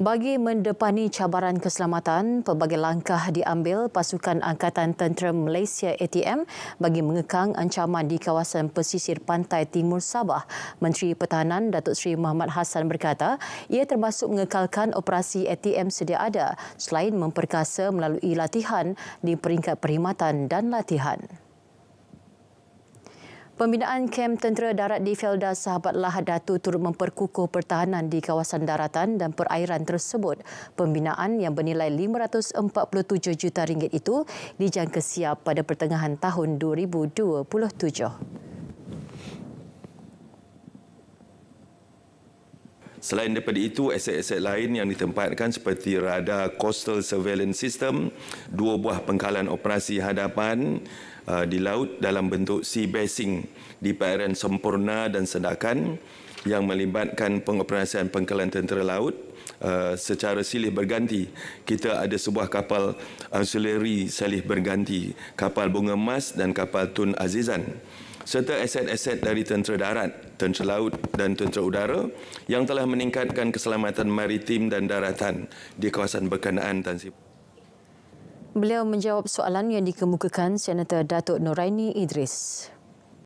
Bagi mendepani cabaran keselamatan, pelbagai langkah diambil pasukan Angkatan Tentera Malaysia ATM bagi mengekang ancaman di kawasan pesisir pantai timur Sabah. Menteri Pertahanan Datuk Seri Muhammad Hassan berkata, ia termasuk mengekalkan operasi ATM sedia ada selain memperkasa melalui latihan di peringkat perkhidmatan dan latihan. Pembinaan kem tentera darat di Felda Sahabat Lahad Datu turut memperkukuh pertahanan di kawasan daratan dan perairan tersebut. Pembinaan yang bernilai 547 juta ringgit itu dijangka siap pada pertengahan tahun 2027. Selain daripada itu, aset-aset lain yang ditempatkan seperti radar coastal surveillance system, dua buah pengkalan operasi hadapan uh, di laut dalam bentuk sea basing di perairan sempurna dan sedakan yang melibatkan pengoperasian pengkalan tentera laut uh, secara silih berganti. Kita ada sebuah kapal auxiliary silih berganti, kapal bunga emas dan kapal Tun Azizan serta aset-aset dari tentera darat, tentera laut dan tentera udara yang telah meningkatkan keselamatan maritim dan daratan di kawasan berkenaan Tan Sipu. Beliau menjawab soalan yang dikemukakan Senator Datuk Noraini Idris.